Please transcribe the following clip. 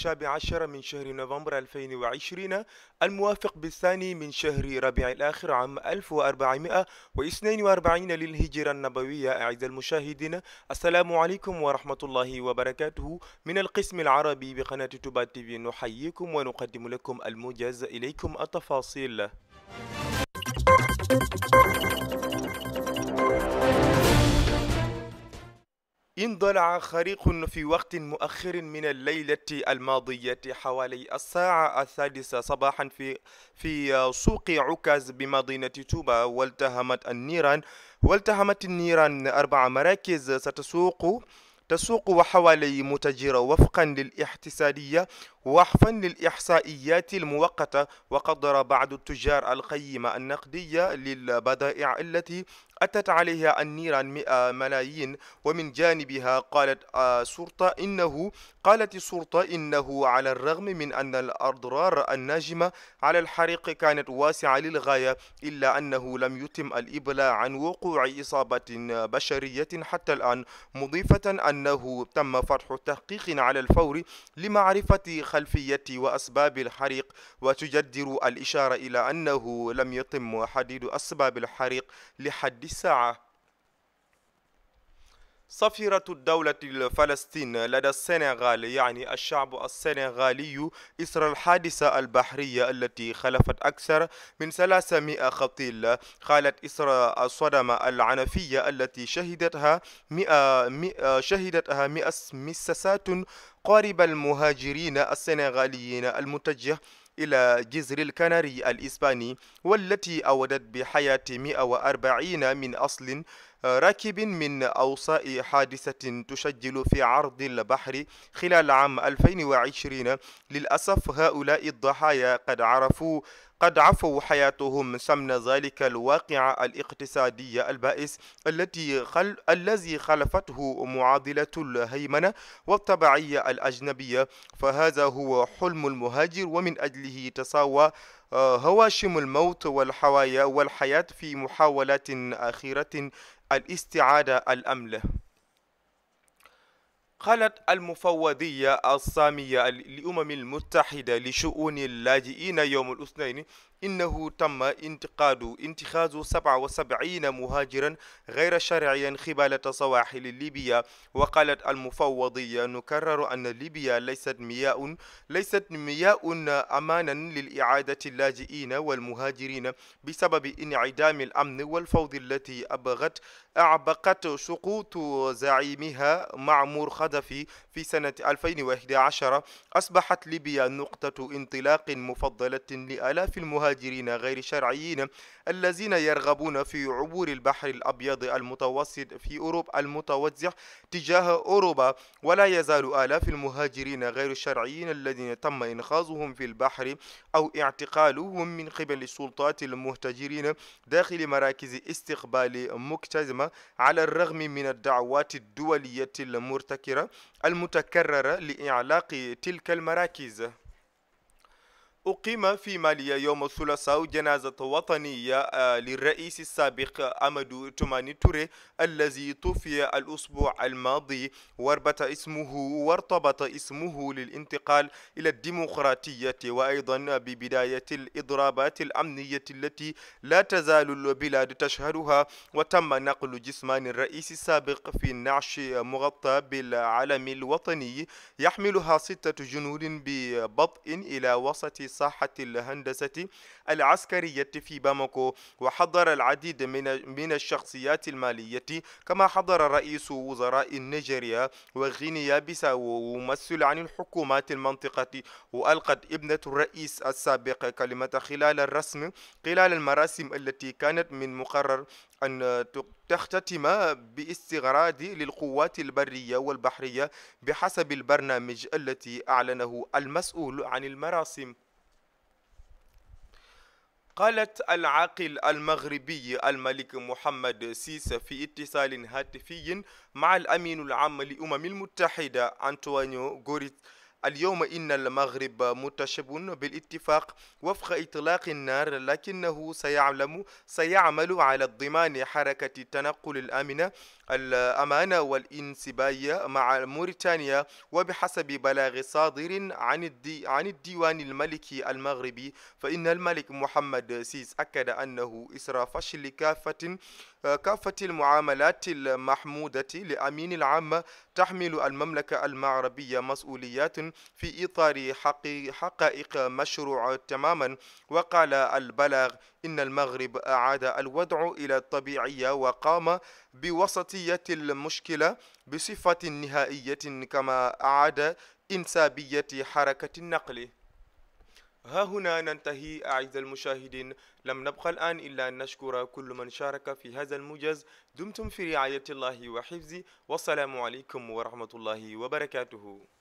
الحادي عشر من شهر نوفمبر 2020 الموافق بالثاني من شهر ربيع الآخر عام 1442 للهجرة النبوية أعز المشاهدين السلام عليكم ورحمة الله وبركاته من القسم العربي بقناة توبا تيفي نحييكم ونقدم لكم الموجز إليكم التفاصيل اندلع خريق في وقت مؤخر من الليلة الماضية حوالي الساعة السادسة صباحا في في سوق عكاز بمدينة توبا والتهمت النيران والتهمت النيران أربع مراكز ستسوق تسوق وحوالي متجرة وفقا للاحتسادية وحفا للإحصائيات المؤقتة وقدر بعض التجار القيمة النقدية للبضائع التي أتت عليها النيران ملايين ومن جانبها قالت السلطة آه، إنه قالت السلطة إنه على الرغم من أن الأضرار الناجمة على الحريق كانت واسعة للغاية إلا أنه لم يتم الإبلاء عن وقوع إصابة بشرية حتى الآن مضيفة أنه تم فتح تحقيق على الفور لمعرفة خلفية وأسباب الحريق وتجدر الإشارة إلى أنه لم يتم حديد أسباب الحريق لحد بالساعة صفيرة الدولة الفلسطين لدى السنغال يعني الشعب السنغالي إثر الحادثة البحرية التي خلفت أكثر من 300 قتيل خالت إثر الصدمة العنفية التي شهدتها 100 100 شهدتها 100 مساسات قارب المهاجرين السنغاليين المتجه إلى جزر الكناري الإسباني والتي أودت بحياة 140 من أصل آه، راكب من أوصاء حادثة تسجل في عرض البحر خلال عام 2020 للأسف هؤلاء الضحايا قد عرفوا قد عفوا حياتهم سمن ذلك الواقع الاقتصادي البائس التي خل... الذي خلفته معادلة الهيمنة والتبعية الأجنبية فهذا هو حلم المهاجر ومن أجله تساوى آه، هواشم الموت والحوايا والحياة في محاولات أخيرة الاستعادة الأملة قالت المفوضية السامية للأمم المتحدة لشؤون اللاجئين يوم الاثنين إنه تم انتقاد انتخاذ 77 مهاجرا غير شرعيا خبالة سواحل ليبيا وقالت المفوضية نكرر أن ليبيا ليست مياه ليست مياء أمانا للإعادة اللاجئين والمهاجرين بسبب انعدام الأمن والفوضى التي أبغت أعبقت سقوط زعيمها معمر خدفي في سنة 2011 أصبحت ليبيا نقطة انطلاق مفضلة لآلاف المهاجرين غير شرعيين الذين يرغبون في عبور البحر الأبيض المتوسط في أوروبا المتوزع تجاه أوروبا ولا يزال آلاف المهاجرين غير الشرعيين الذين تم إنقاذهم في البحر أو اعتقالهم من قبل السلطات المهتجرين داخل مراكز استقبال مكتزمة على الرغم من الدعوات الدولية المرتكرة الم متكررة لإعلاق تلك المراكز أقيم في ماليا يوم الثلاثاء جنازة وطنية آه، للرئيس السابق أمدو توماني توري الذي توفي الأسبوع الماضي واربط اسمه وارتبط اسمه للانتقال إلى الديمقراطية وأيضا ببداية الإضرابات الأمنية التي لا تزال البلاد تشهدها وتم نقل جسمان الرئيس السابق في نعش مغطى بالعلم الوطني يحملها ستة جنود ببطء إلى وسط الصحة الهندسة العسكرية في باموكو وحضر العديد من من الشخصيات المالية كما حضر رئيس وزراء نيجيريا وغينيا بيساو وممثل عن الحكومات المنطقة وألقت ابنة الرئيس السابق كلمة خلال الرسم خلال المراسم التي كانت من مقرر أن تختتم باستغراد للقوات البرية والبحرية بحسب البرنامج التي أعلنه المسؤول عن المراسم قالت العاقل المغربي الملك محمد سيس في اتصال هاتفي مع الأمين العام لأمم المتحدة أنتوانيو غوريت اليوم إن المغرب متشب بالاتفاق وفق إطلاق النار لكنه سيعلم سيعمل على الضمان حركة التنقل الآمنة الأمانة والانسباية مع موريتانيا وبحسب بلاغ صادر عن الدي عن الديوان الملكي المغربي فإن الملك محمد سيس أكد أنه إسرى فشل كافة كافة المعاملات المحمودة لأمين العام تحمل المملكة المغربية مسؤوليات في إطار حقائق مشروع تماما وقال البلاغ إن المغرب أعاد الوضع إلى الطبيعية وقام بوسط لتوسية المشكلة بصفة نهائية كما أعاد إنسابية حركة النقل ها هنا ننتهي أعز المشاهدين لم نبقى الآن إلا أن نشكر كل من شارك في هذا الموجز دمتم في رعاية الله وحفظه والسلام عليكم ورحمة الله وبركاته